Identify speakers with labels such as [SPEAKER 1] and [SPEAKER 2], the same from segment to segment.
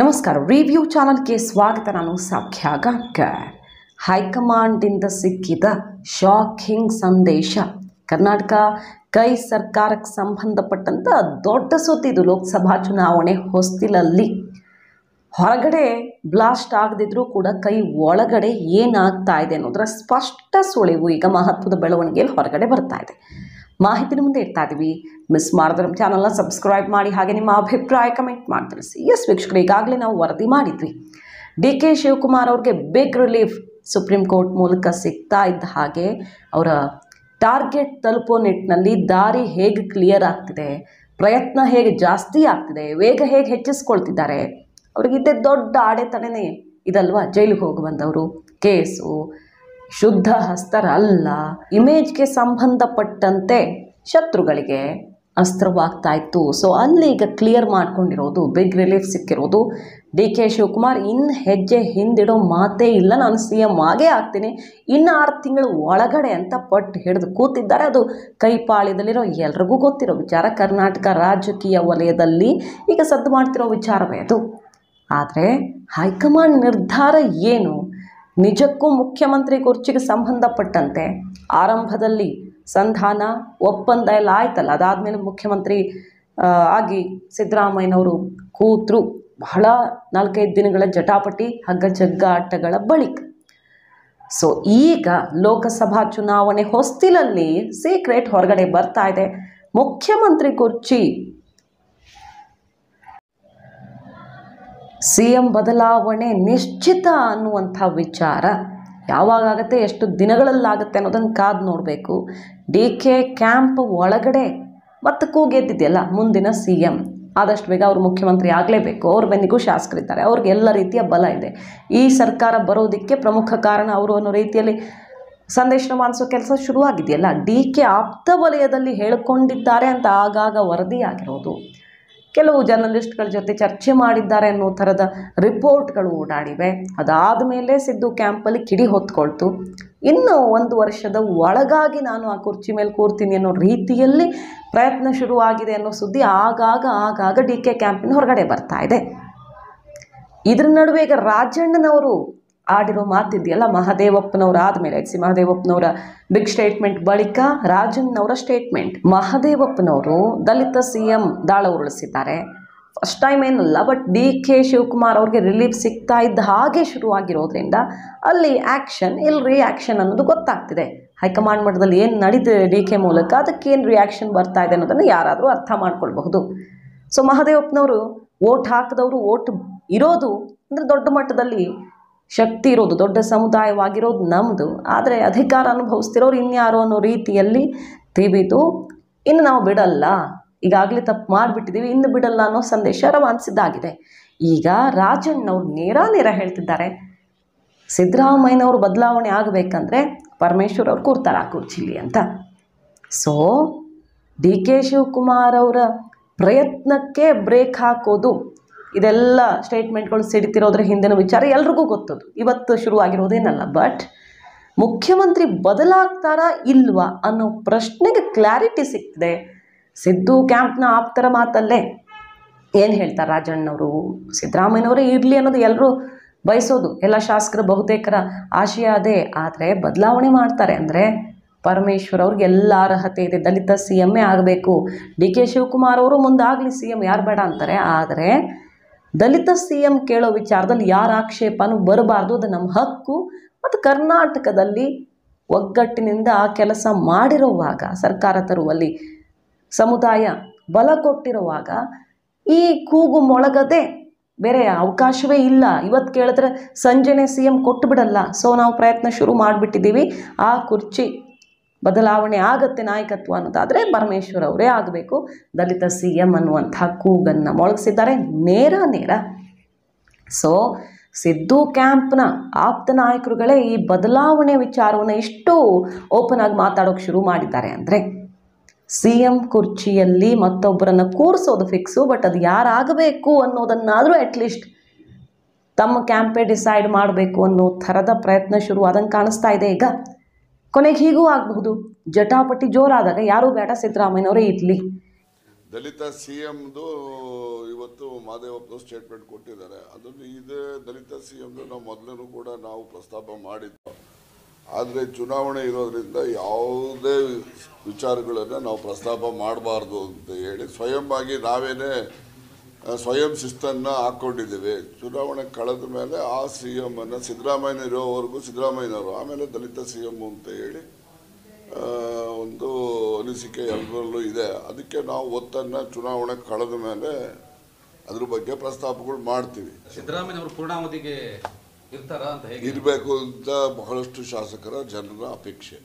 [SPEAKER 1] ನಮಸ್ಕಾರ ರಿವ್ಯೂ ಚಾನಲ್ಗೆ ಸ್ವಾಗತ ನಾನು ಸಾಖ್ಯ ಹೈಕಮಾಂಡಿಂದ ಸಿಕ್ಕಿದ ಶಾಕಿಂಗ್ ಸಂದೇಶ ಕರ್ನಾಟಕ ಕೈ ಸರ್ಕಾರಕ್ಕೆ ಸಂಬಂಧಪಟ್ಟಂಥ ದೊಡ್ಡ ಇದು ಲೋಕಸಭಾ ಚುನಾವಣೆ ಹೊಸ್ತಿಲಲ್ಲಿ ಹೊರಗಡೆ ಬ್ಲಾಸ್ಟ್ ಆಗದಿದ್ರೂ ಕೂಡ ಕೈ ಒಳಗಡೆ ಏನಾಗ್ತಾ ಇದೆ ಅನ್ನೋದರ ಸ್ಪಷ್ಟ ಸುಳಿವು ಈಗ ಮಹತ್ವದ ಬೆಳವಣಿಗೆಯಲ್ಲಿ ಹೊರಗಡೆ ಬರ್ತಾ ಇದೆ ಮಾಹಿತಿನ ಮುಂದೆ ಇಡ್ತಾ ಇದ್ದೀವಿ ಮಿಸ್ ಮಾಡಿದ್ರೆ ನಮ್ಮ ಚಾನಲ್ನ ಸಬ್ಸ್ಕ್ರೈಬ್ ಮಾಡಿ ಹಾಗೆ ನಿಮ್ಮ ಅಭಿಪ್ರಾಯ ಕಮೆಂಟ್ ಮಾಡಿ ತಿಳಿಸಿ ಎಸ್ ವೀಕ್ಷಕರು ಈಗಾಗಲೇ ನಾವು ವರದಿ ಮಾಡಿದ್ವಿ ಡಿ ಕೆ ಶಿವಕುಮಾರ್ ಅವ್ರಿಗೆ ಬಿಗ್ ರಿಲೀಫ್ ಸುಪ್ರೀಂ ಕೋರ್ಟ್ ಮೂಲಕ ಸಿಗ್ತಾ ಇದ್ದ ಹಾಗೆ ಅವರ ಟಾರ್ಗೆಟ್ ತಲುಪೋ ನಿಟ್ಟಿನಲ್ಲಿ ದಾರಿ ಹೇಗೆ ಕ್ಲಿಯರ್ ಆಗ್ತಿದೆ ಪ್ರಯತ್ನ ಹೇಗೆ ಜಾಸ್ತಿ ಆಗ್ತಿದೆ ವೇಗ ಹೇಗೆ ಹೆಚ್ಚಿಸ್ಕೊಳ್ತಿದ್ದಾರೆ ಅವ್ರಿಗಿದ್ದೇ ದೊಡ್ಡ ಅಡೆತಡೆನೇ ಇದಲ್ವಾ ಜೈಲಿಗೆ ಹೋಗಿ ಬಂದವರು ಕೇಸು ಶುದ್ಧ ಹಸ್ತರಲ್ಲ ಇಮೇಜ್ಗೆ ಸಂಬಂಧಪಟ್ಟಂತೆ ಶತ್ರುಗಳಿಗೆ ಅಸ್ತ್ರವಾಗ್ತಾ ಇತ್ತು ಸೊ ಅಲ್ಲಿ ಈಗ ಕ್ಲಿಯರ್ ಮಾಡ್ಕೊಂಡಿರೋದು ಬಿಗ್ ರಿಲೀಫ್ ಸಿಕ್ಕಿರೋದು ಡಿ ಕೆ ಶಿವಕುಮಾರ್ ಇನ್ನು ಹೆಜ್ಜೆ ಹಿಂದಿಡೋ ಮಾತೇ ಇಲ್ಲ ನಾನು ಸಿ ಎಂ ಆಗೇ ಆಗ್ತೀನಿ ಇನ್ನು ಆರು ತಿಂಗಳು ಒಳಗಡೆ ಅಂತ ಪಟ್ಟು ಹಿಡಿದು ಕೂತಿದ್ದಾರೆ ಅದು ಕೈಪಾಳ್ಯದಲ್ಲಿರೋ ಎಲ್ರಿಗೂ ಗೊತ್ತಿರೋ ವಿಚಾರ ಕರ್ನಾಟಕ ರಾಜಕೀಯ ವಲಯದಲ್ಲಿ ಈಗ ಸದ್ದು ಮಾಡ್ತಿರೋ ವಿಚಾರವೇ ಅದು ಆದರೆ ಹೈಕಮಾಂಡ್ ನಿರ್ಧಾರ ಏನು ನಿಜಕ್ಕೂ ಮುಖ್ಯಮಂತ್ರಿ ಕುರ್ಚಿಗೆ ಸಂಬಂಧಪಟ್ಟಂತೆ ಆರಂಭದಲ್ಲಿ ಸಂಧಾನ ಒಪ್ಪಂದ ಎಲ್ಲ ಆಯ್ತಲ್ಲ ಅದಾದಮೇಲೆ ಮುಖ್ಯಮಂತ್ರಿ ಆಗಿ ಸಿದ್ದರಾಮಯ್ಯನವರು ಕೂತರು ಬಹಳ ನಾಲ್ಕೈದು ದಿನಗಳ ಜಟಾಪಟಿ ಹಗ್ಗ ಜಗ್ಗಾಟಗಳ ಬಳಿಕ ಸೊ ಈಗ ಲೋಕಸಭಾ ಚುನಾವಣೆ ಹೊಸ್ತಿಲಲ್ಲಿ ಸೀಕ್ರೆಟ್ ಹೊರಗಡೆ ಬರ್ತಾ ಇದೆ ಮುಖ್ಯಮಂತ್ರಿ ಕುರ್ಚಿ ಸಿ ಎಂ ಬದಲಾವಣೆ ನಿಶ್ಚಿತ ಅನ್ನುವಂಥ ವಿಚಾರ ಯಾವಾಗತ್ತೆ ಎಷ್ಟು ದಿನಗಳಲ್ಲಾಗುತ್ತೆ ಅನ್ನೋದನ್ನು ಕಾದು ನೋಡಬೇಕು ಡಿ ಕೆ ಕ್ಯಾಂಪ್ ಒಳಗಡೆ ಮತ್ತು ಕೂಗೆದ್ದಿದೆಯಲ್ಲ ಮುಂದಿನ ಸಿ ಎಂ ಆದಷ್ಟು ಬೇಗ ಅವರು ಮುಖ್ಯಮಂತ್ರಿ ಆಗಲೇಬೇಕು ಅವ್ರ ಬೆನ್ನಿಗೂ ಶಾಸಕರಿದ್ದಾರೆ ಅವ್ರಿಗೆ ಎಲ್ಲ ರೀತಿಯ ಬಲ ಇದೆ ಈ ಸರ್ಕಾರ ಬರೋದಕ್ಕೆ ಪ್ರಮುಖ ಕಾರಣ ಅವರು ಅನ್ನೋ ರೀತಿಯಲ್ಲಿ ಸಂದೇಶನ ಮಾಡಿಸೋ ಕೆಲಸ ಶುರುವಾಗಿದೆಯಲ್ಲ ಡಿ ಕೆ ಆಪ್ತ ವಲಯದಲ್ಲಿ ಹೇಳಿಕೊಂಡಿದ್ದಾರೆ ಅಂತ ಆಗಾಗ ವರದಿಯಾಗಿರೋದು ಕೆಲವು ಜರ್ನಲಿಸ್ಟ್ಗಳ ಜೊತೆ ಚರ್ಚೆ ಮಾಡಿದ್ದಾರೆ ಅನ್ನೋ ಥರದ ರಿಪೋರ್ಟ್ಗಳು ಓಡಾಡಿವೆ ಅದಾದ ಮೇಲೆ ಸಿದ್ದು ಕ್ಯಾಂಪಲ್ಲಿ ಕಿಡಿ ಹೊತ್ಕೊಳ್ತು ಇನ್ನು ಒಂದು ವರ್ಷದ ಒಳಗಾಗಿ ನಾನು ಆ ಕುರ್ಚಿ ಮೇಲೆ ಕೂರ್ತೀನಿ ಅನ್ನೋ ರೀತಿಯಲ್ಲಿ ಪ್ರಯತ್ನ ಶುರುವಾಗಿದೆ ಅನ್ನೋ ಸುದ್ದಿ ಆಗಾಗ ಆಗಾಗ ಡಿ ಕೆ ಕ್ಯಾಂಪಿನ ಹೊರಗಡೆ ಬರ್ತಾ ಇದೆ ಇದ್ರ ನಡುವೆ ಈಗ ರಾಜಣ್ಣನವರು ಆಡಿರೋ ಮಾತಿದೆಯಲ್ಲ ಮಹದೇವಪ್ಪನವರು ಆದಮೇಲೆ ಸಿ ಮಹದೇವಪ್ಪನವರ ಬಿಗ್ ಸ್ಟೇಟ್ಮೆಂಟ್ ಬಳಿಕ ರಾಜನ್ನವರ ಸ್ಟೇಟ್ಮೆಂಟ್ ಮಹದೇವಪ್ಪನವರು ದಲಿತ ಸಿ ಎಂ ದಾಳ ಉರುಳಿಸಿದ್ದಾರೆ ಫಸ್ಟ್ ಟೈಮ್ ಏನಲ್ಲ ಬಟ್ ಡಿ ಕೆ ಶಿವಕುಮಾರ್ ಅವ್ರಿಗೆ ರಿಲೀಫ್ ಸಿಗ್ತಾ ಇದ್ದ ಹಾಗೆ ಶುರುವಾಗಿರೋದ್ರಿಂದ ಅಲ್ಲಿ ಆ್ಯಕ್ಷನ್ ಇಲ್ಲಿ ರಿಯಾಕ್ಷನ್ ಅನ್ನೋದು ಗೊತ್ತಾಗ್ತಿದೆ ಹೈಕಮಾಂಡ್ ಮಟ್ಟದಲ್ಲಿ ಏನು ನಡೀತಿದೆ ಡಿ ಕೆ ಮೂಲಕ ಅದಕ್ಕೇನು ರಿಯಾಕ್ಷನ್ ಬರ್ತಾ ಇದೆ ಅನ್ನೋದನ್ನು ಯಾರಾದರೂ ಅರ್ಥ ಮಾಡ್ಕೊಳ್ಬಹುದು ಸೊ ಮಹದೇವಪ್ಪನವರು ಓಟ್ ಹಾಕಿದವರು ಓಟ್ ಇರೋದು ಅಂದರೆ ದೊಡ್ಡ ಮಟ್ಟದಲ್ಲಿ ಶಕ್ತಿ ಇರೋದು ದೊಡ್ಡ ಸಮುದಾಯವಾಗಿರೋದು ನಮ್ಮದು ಆದರೆ ಅಧಿಕಾರ ಅನುಭವಿಸ್ತಿರೋರು ಇನ್ಯಾರೋ ಅನ್ನೋ ರೀತಿಯಲ್ಲಿ ತಿಬಿತು ಇನ್ನು ನಾವು ಬಿಡಲ್ಲ ಈಗಾಗಲೇ ತಪ್ಪು ಮಾಡಿಬಿಟ್ಟಿದ್ದೀವಿ ಇನ್ನು ಬಿಡಲ್ಲ ಅನ್ನೋ ಸಂದೇಶ ರವಾನಿಸಿದ್ದಾಗಿದೆ ಈಗ ರಾಜಣ್ಣವ್ರು ನೇರ ನೇರ ಹೇಳ್ತಿದ್ದಾರೆ ಸಿದ್ದರಾಮಯ್ಯನವರು ಬದಲಾವಣೆ ಆಗಬೇಕಂದ್ರೆ ಪರಮೇಶ್ವರ್ ಅವ್ರು ಕೂರ್ತಾರೆ ಆ ಕುರ್ಚಿಲಿ ಅಂತ ಸೊ ಡಿ ಕೆ ಶಿವಕುಮಾರ್ ಅವರ ಪ್ರಯತ್ನಕ್ಕೆ ಬ್ರೇಕ್ ಹಾಕೋದು ಇದೆಲ್ಲ ಸ್ಟೇಟ್ಮೆಂಟ್ಗಳು ಸಿಡಿತಿರೋದ್ರ ಹಿಂದಿನ ವಿಚಾರ ಎಲ್ರಿಗೂ ಗೊತ್ತದು ಇವತ್ತು ಶುರುವಾಗಿರೋದೇನಲ್ಲ ಬಟ್ ಮುಖ್ಯಮಂತ್ರಿ ಬದಲಾಗ್ತಾರಾ ಇಲ್ವಾ ಅನ್ನೋ ಪ್ರಶ್ನೆಗೆ ಕ್ಲಾರಿಟಿ ಸಿಕ್ತಿದೆ ಸಿದ್ದು ಕ್ಯಾಂಪ್ನ ಆಪ್ತರ ಮಾತಲ್ಲೇ ಏನು ಹೇಳ್ತಾರೆ ರಾಜಣ್ಣವರು ಸಿದ್ದರಾಮಯ್ಯನವರೇ ಇರಲಿ ಅನ್ನೋದು ಎಲ್ಲರೂ ಬಯಸೋದು ಎಲ್ಲ ಶಾಸಕರ ಬಹುತೇಕರ ಆಶಯ ಅದೇ ಆದರೆ ಬದಲಾವಣೆ ಮಾಡ್ತಾರೆ ಅಂದರೆ ಪರಮೇಶ್ವರ್ ಅವ್ರಿಗೆ ಎಲ್ಲ ಅರ್ಹತೆ ಇದೆ ದಲಿತ ಸಿ ಎಮ್ಮೆ ಆಗಬೇಕು ಡಿ ಕೆ ಶಿವಕುಮಾರ್ ಅವರು ಮುಂದಾಗಲಿ ಸಿ ಎಮ್ ಯಾರು ಬೇಡ ಅಂತಾರೆ ಆದರೆ ದಲಿತ ಸಿ ಎಂ ಕೇಳೋ ವಿಚಾರದಲ್ಲಿ ಯಾರ ಆಕ್ಷೇಪನೂ ಬರಬಾರ್ದು ಅದು ನಮ್ಮ ಹಕ್ಕು ಮತ್ತು ಕರ್ನಾಟಕದಲ್ಲಿ ಒಗ್ಗಟ್ಟಿನಿಂದ ಆ ಕೆಲಸ ಮಾಡಿರುವಾಗ ಸರ್ಕಾರ ತರುವಲ್ಲಿ ಸಮುದಾಯ ಬಲ ಕೊಟ್ಟಿರುವಾಗ ಈ ಕೂಗು ಮೊಳಗದೆ ಬೇರೆ ಅವಕಾಶವೇ ಇಲ್ಲ ಇವತ್ತು ಕೇಳಿದ್ರೆ ಸಂಜೆನೇ ಸಿ ಎಂ ಕೊಟ್ಟು ಬಿಡಲ್ಲ ಸೊ ನಾವು ಪ್ರಯತ್ನ ಶುರು ಮಾಡಿಬಿಟ್ಟಿದ್ದೀವಿ ಆ ಕುರ್ಚಿ ಬದಲಾವಣೆ ಆಗತ್ತೆ ನಾಯಕತ್ವ ಅನ್ನೋದಾದರೆ ಪರಮೇಶ್ವರ್ ಅವರೇ ಆಗಬೇಕು ದಲಿತ ಸಿ ಎಮ್ ಅನ್ನುವಂಥ ಕೂಗನ್ನು ಮೊಳಗಿಸಿದ್ದಾರೆ ನೇರ ನೇರ ಸೊ ಸಿದ್ದು ಕ್ಯಾಂಪ್ನ ಆಪ್ತ ನಾಯಕರುಗಳೇ ಈ ಬದಲಾವಣೆ ವಿಚಾರವನ್ನು ಇಷ್ಟು ಓಪನ್ ಆಗಿ ಮಾತಾಡೋಕೆ ಶುರು ಮಾಡಿದ್ದಾರೆ ಅಂದರೆ ಸಿ ಎಂ ಕುರ್ಚಿಯಲ್ಲಿ ಮತ್ತೊಬ್ಬರನ್ನು ಕೂರಿಸೋದು ಫಿಕ್ಸು ಬಟ್ ಅದು ಯಾರಾಗಬೇಕು ಅನ್ನೋದನ್ನಾದರೂ ಅಟ್ಲೀಸ್ಟ್ ತಮ್ಮ ಕ್ಯಾಂಪೇ ಡಿಸೈಡ್ ಮಾಡಬೇಕು ಅನ್ನೋ ಥರದ ಪ್ರಯತ್ನ ಶುರು ಆದಂಗೆ ಕಾಣಿಸ್ತಾ ಇದೆ ಈಗ ಕೊನೆಗೆ ಹೀಗೂ ಆಗಬಹುದು ಜಟಾಪಟಿ ಜೋರಾದಾಗ ಯಾರು ಬೇಡ ಸಿದ್ದರಾಮಯ್ಯನವರೇ ಇರಲಿ ದಲಿತ ಸಿ ಎಮ್ದು ಇವತ್ತು ಮಾದೇವಪ್ಪ ಸ್ಟೇಟ್ಮೆಂಟ್ ಕೊಟ್ಟಿದ್ದಾರೆ ಅದನ್ನು ಇದೇ ದಲಿತ ಸಿ ಎಮ್ದು ನಾವು ಮೊದಲೇನೂ ಕೂಡ ನಾವು ಪ್ರಸ್ತಾಪ ಮಾಡಿದ್ದು ಆದರೆ ಚುನಾವಣೆ ಇರೋದ್ರಿಂದ ಯಾವುದೇ ವಿಚಾರಗಳನ್ನು ನಾವು ಪ್ರಸ್ತಾಪ ಮಾಡಬಾರ್ದು ಅಂತ ಹೇಳಿ ಸ್ವಯಂವಾಗಿ ನಾವೇನೇ ಸ್ವಯಂ ಶಿಸ್ತನ್ನು ಹಾಕ್ಕೊಂಡಿದ್ದೀವಿ ಚುನಾವಣೆ ಕಳೆದ ಮೇಲೆ ಆ ಸಿ ಎಮ್ ಅನ್ನು ಸಿದ್ದರಾಮಯ್ಯ ಇರೋವರೆಗೂ ಸಿದ್ದರಾಮಯ್ಯನವರು ಆಮೇಲೆ ದಲಿತ ಸಿ ಎಮ್ ಅಂತ ಹೇಳಿ ಒಂದು ಅನಿಸಿಕೆ ಎಲ್ಲರಲ್ಲೂ ಇದೆ ಅದಕ್ಕೆ ನಾವು ಒತ್ತನ್ನು ಚುನಾವಣೆ ಕಳೆದ ಮೇಲೆ ಅದ್ರ ಬಗ್ಗೆ ಪ್ರಸ್ತಾಪಗಳು ಮಾಡ್ತೀವಿ ಸಿದ್ದರಾಮಯ್ಯ ಪೂರ್ಣಾವಧಿಗೆ ಇರಬೇಕು ಅಂತ ಬಹಳಷ್ಟು ಶಾಸಕರ ಜನರ ಅಪೇಕ್ಷೆ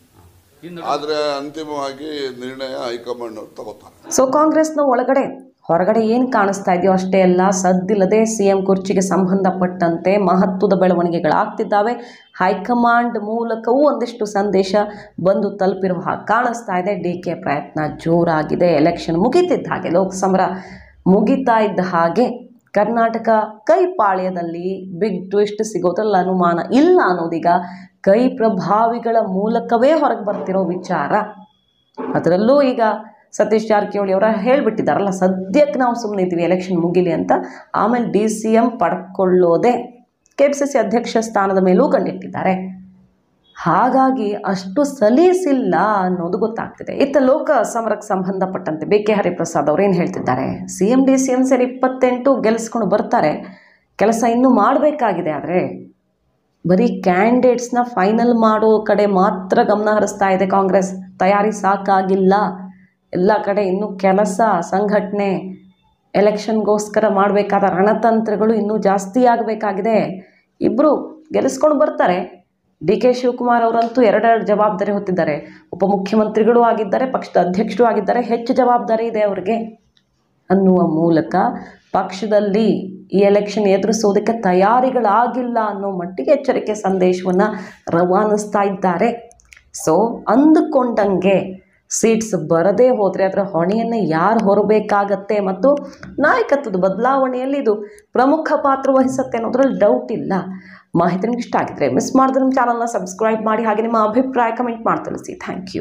[SPEAKER 1] ಆದರೆ ಅಂತಿಮವಾಗಿ ನಿರ್ಣಯ ಹೈಕಮಾಂಡ್ ಅವರು ತಗೋತಾರೆ ಸೊ ಕಾಂಗ್ರೆಸ್ನ ಒಳಗಡೆ ಹೊರಗಡೆ ಏನು ಕಾಣಿಸ್ತಾ ಇದೆಯೋ ಅಷ್ಟೇ ಅಲ್ಲ ಸದ್ದಿಲ್ಲದೆ ಸಿ ಎಂ ಕುರ್ಚಿಗೆ ಸಂಬಂಧಪಟ್ಟಂತೆ ಮಹತ್ವದ ಬೆಳವಣಿಗೆಗಳಾಗ್ತಿದ್ದಾವೆ ಹೈಕಮಾಂಡ್ ಮೂಲಕವೂ ಒಂದಿಷ್ಟು ಸಂದೇಶ ಬಂದು ತಲುಪಿರುವ ಹಾಗೆ ಕಾಣಿಸ್ತಾ ಇದೆ ಡಿ ಕೆ ಪ್ರಯತ್ನ ಜೋರಾಗಿದೆ ಎಲೆಕ್ಷನ್ ಮುಗಿತಿದ್ದ ಹಾಗೆ ಲೋಕಸಮರ ಮುಗಿತಾ ಇದ್ದ ಹಾಗೆ ಕರ್ನಾಟಕ ಕೈ ಪಾಳ್ಯದಲ್ಲಿ ಬಿಗ್ ಟ್ವಿಸ್ಟ್ ಸಿಗೋದ್ರಲ್ಲಿ ಅನುಮಾನ ಇಲ್ಲ ಅನ್ನೋದೀಗ ಕೈ ಪ್ರಭಾವಿಗಳ ಮೂಲಕವೇ ಹೊರಗೆ ಬರ್ತಿರೋ ವಿಚಾರ ಅದರಲ್ಲೂ ಈಗ ಸತೀಶ್ ಜಾರಕಿಹೊಳಿ ಅವರ ಹೇಳಿಬಿಟ್ಟಿದ್ದಾರಲ್ಲ ಸದ್ಯಕ್ಕೆ ನಾವು ಸುಮ್ಮನೆ ಇದ್ದೀವಿ ಎಲೆಕ್ಷನ್ ಮುಗಿಲಿ ಅಂತ ಆಮೇಲೆ ಡಿ ಸಿ ಎಂ ಪಡ್ಕೊಳ್ಳೋದೆ ಕೆ ಪಿ ಸಿ ಸಿ ಅಧ್ಯಕ್ಷ ಸ್ಥಾನದ ಮೇಲೂ ಕಂಡಿಟ್ಟಿದ್ದಾರೆ ಹಾಗಾಗಿ ಅಷ್ಟು ಸಲೀಸಿಲ್ಲ ಅನ್ನೋದು ಗೊತ್ತಾಗ್ತಿದೆ ಇತ್ತ ಲೋಕ ಸಮರಕ್ಕೆ ಸಂಬಂಧಪಟ್ಟಂತೆ ಬಿ ಕೆ ಹರಿಪ್ರಸಾದ್ ಅವರು ಏನು ಹೇಳ್ತಿದ್ದಾರೆ C M D C M ಸೇರಿ ಇಪ್ಪತ್ತೆಂಟು ಗೆಲ್ಸ್ಕೊಂಡು ಬರ್ತಾರೆ ಕೆಲಸ ಇನ್ನೂ ಮಾಡಬೇಕಾಗಿದೆ ಆದರೆ ಬರೀ ಕ್ಯಾಂಡಿಡೇಟ್ಸ್ನ ಫೈನಲ್ ಮಾಡೋ ಕಡೆ ಮಾತ್ರ ಗಮನ ಹರಿಸ್ತಾ ಇದೆ ಕಾಂಗ್ರೆಸ್ ತಯಾರಿ ಸಾಕಾಗಿಲ್ಲ ಎಲ್ಲ ಕಡೆ ಇನ್ನೂ ಕೆಲಸ ಸಂಘಟನೆ ಎಲೆಕ್ಷನ್ಗೋಸ್ಕರ ಮಾಡಬೇಕಾದ ರಣತಂತ್ರಗಳು ಇನ್ನೂ ಜಾಸ್ತಿ ಆಗಬೇಕಾಗಿದೆ ಇಬ್ಬರು ಗೆಲ್ಲಿಸ್ಕೊಂಡು ಬರ್ತಾರೆ ಡಿ ಕೆ ಶಿವಕುಮಾರ್ ಅವರಂತೂ ಎರಡೆರಡು ಜವಾಬ್ದಾರಿ ಹೊತ್ತಿದ್ದಾರೆ ಉಪಮುಖ್ಯಮಂತ್ರಿಗಳು ಆಗಿದ್ದಾರೆ ಪಕ್ಷದ ಅಧ್ಯಕ್ಷರು ಆಗಿದ್ದಾರೆ ಹೆಚ್ಚು ಜವಾಬ್ದಾರಿ ಇದೆ ಅವರಿಗೆ ಅನ್ನುವ ಮೂಲಕ ಪಕ್ಷದಲ್ಲಿ ಈ ಎಲೆಕ್ಷನ್ ಎದುರಿಸೋದಕ್ಕೆ ತಯಾರಿಗಳಾಗಿಲ್ಲ ಅನ್ನೋ ಮಟ್ಟಿಗೆ ಎಚ್ಚರಿಕೆ ಸಂದೇಶವನ್ನು ರವಾನಿಸ್ತಾ ಇದ್ದಾರೆ ಸೊ ಅಂದುಕೊಂಡಂಗೆ ಸೀಟ್ಸ್ ಬರದೇ ಹೋದರೆ ಅದರ ಹೊಣೆಯನ್ನು ಯಾರು ಹೊರಬೇಕಾಗತ್ತೆ ಮತ್ತು ನಾಯಕತ್ವದ ಬದಲಾವಣೆಯಲ್ಲಿ ಇದು ಪ್ರಮುಖ ಪಾತ್ರ ವಹಿಸುತ್ತೆ ಅನ್ನೋದ್ರಲ್ಲಿ ಡೌಟ್ ಇಲ್ಲ ಮಾಹಿತಿ ನಿಮ್ಗೆ ಇಷ್ಟ ಆಗಿದ್ರೆ ಮಿಸ್ ಮಾಡಿದ್ರೆ ನಿಮ್ಮ ಚಾನಲ್ನ ಸಬ್ಸ್ಕ್ರೈಬ್ ಮಾಡಿ ಹಾಗೆ ನಿಮ್ಮ ಅಭಿಪ್ರಾಯ ಕಮೆಂಟ್ ಮಾಡಿ ತಿಳಿಸಿ ಥ್ಯಾಂಕ್ ಯು